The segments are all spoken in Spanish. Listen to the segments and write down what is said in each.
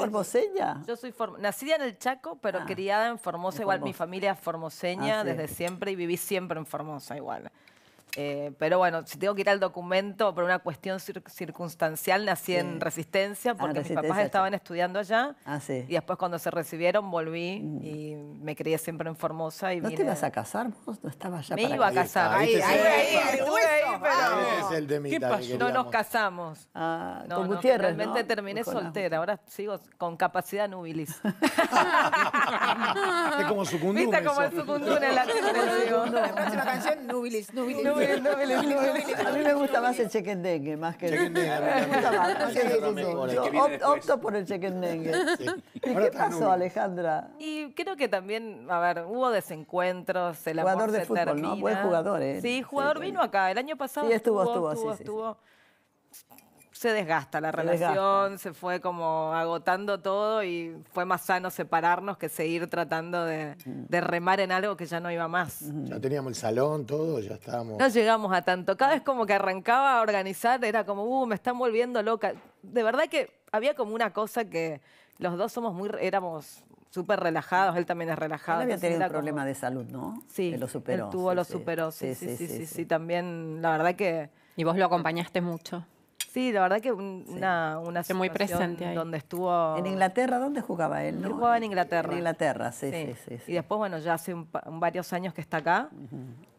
formoseña? Yo soy nacida en el Chaco, pero ah, criada en Formosa, igual mi familia es formoseña ah, desde siempre y viví siempre en Formosa igual. Eh, pero bueno, si tengo que ir al documento por una cuestión circunstancial, nací en Resistencia ah, porque mis papás estaban estudiando allá. Ah, y después cuando se recibieron volví mm. y me crié siempre en Formosa. Y ¿No te ibas a casar No Me iba a casar. Ahí, ahí, ahí, No nos casamos. Ah, Realmente terminé soltera. Ahora sigo con capacidad nubilis. como Sucundum. como el Sucundum en la La próxima canción, Nubilis, Nubilis. Nubilis, Nubilis. A mí me gusta más el chequendengue, más que el... opto por el chequendengue. ¿Y qué pasó, Alejandra? Y creo que también, a ver, hubo desencuentros, el amor Jugador de fútbol, ¿no? Buen jugador, ¿eh? Sí, jugador vino acá. El año pasado estuvo, estuvo, estuvo se desgasta la relación, se fue como agotando todo y fue más sano separarnos que seguir tratando de, remar en algo que ya no iba más. Ya teníamos el salón, todo, ya estábamos. No llegamos a tanto. Cada vez como que arrancaba a organizar, era como, uh, me están volviendo loca. De verdad que había como una cosa que los dos somos muy, éramos súper relajados, él también es relajado. Él había tenido un problema de salud, ¿no? Sí, lo superó. Él tuvo, lo superó, sí, sí, sí, sí, también, la verdad que... Y vos lo acompañaste mucho. Sí, la verdad que una, muy presente donde estuvo... En Inglaterra, ¿dónde jugaba él? jugaba en Inglaterra. En Inglaterra, sí, sí. sí, y después, bueno, ya hace varios años que está acá.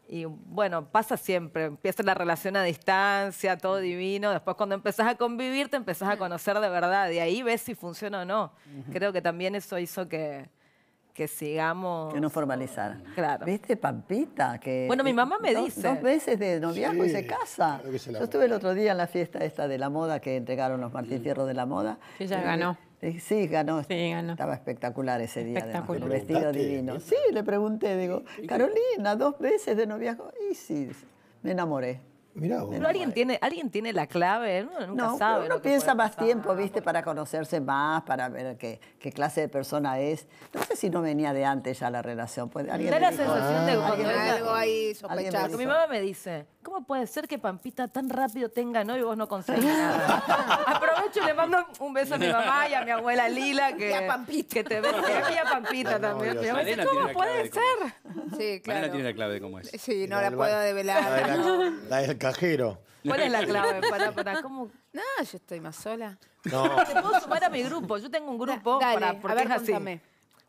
Y bueno, pasa siempre, empieza la relación a distancia, todo divino. Después cuando empezás a convivir, te empezás a conocer de verdad. Y ahí ves si funciona o no. Creo que también eso hizo que, que sigamos... Que no formalizar. Claro. ¿Viste, Pampita? Que bueno, mi mamá me dice... Dos veces de noviazgo y se casa. Yo estuve el otro día en la fiesta esta de la moda que entregaron los Martín de la moda. Sí, ya eh, ganó. Eh, sí, ganó. Sí, ganó. Estaba espectacular ese día, espectacular. vestido divino. Sí, le pregunté, digo, Carolina, dos veces de noviazgo. Y sí, me enamoré. Mirá alguien tiene, alguien tiene la clave, nunca no, Uno piensa más tiempo, viste, para conocerse más, para ver qué, qué, clase de persona es. No sé si no venía de antes ya la relación. Pues, ¿alguien da la sensación de ah, cuando hay algo ahí sospechoso. Mi mamá me dice, ¿cómo puede ser que Pampita tan rápido tenga no y vos no conseguís nada? Aprovecho y le mando un beso a mi mamá y a mi abuela Lila, que, que te ve, a Pampita también. ¿cómo puede ser? Sí, claro. Mariana tiene la clave de cómo es. Sí, no la, puedo develar. La, del cajero. ¿Cuál es la clave? ¿cómo? No, yo estoy más sola. No. Te puedo sumar a mi grupo. Yo tengo un grupo Dale, para a ver,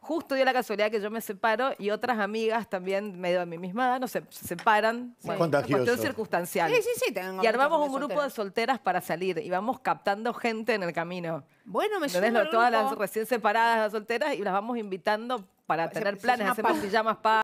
Justo dio la casualidad que yo me separo y otras amigas también medio a mí misma no sé, se separan. Sí. contagioso Es circunstancial. Sí, sí, sí. Tengo y armamos un grupo de solteras para salir y vamos captando gente en el camino. Bueno, me suena. Todas las recién separadas, las solteras, y las vamos invitando para tener planes, hacemos pijamas para...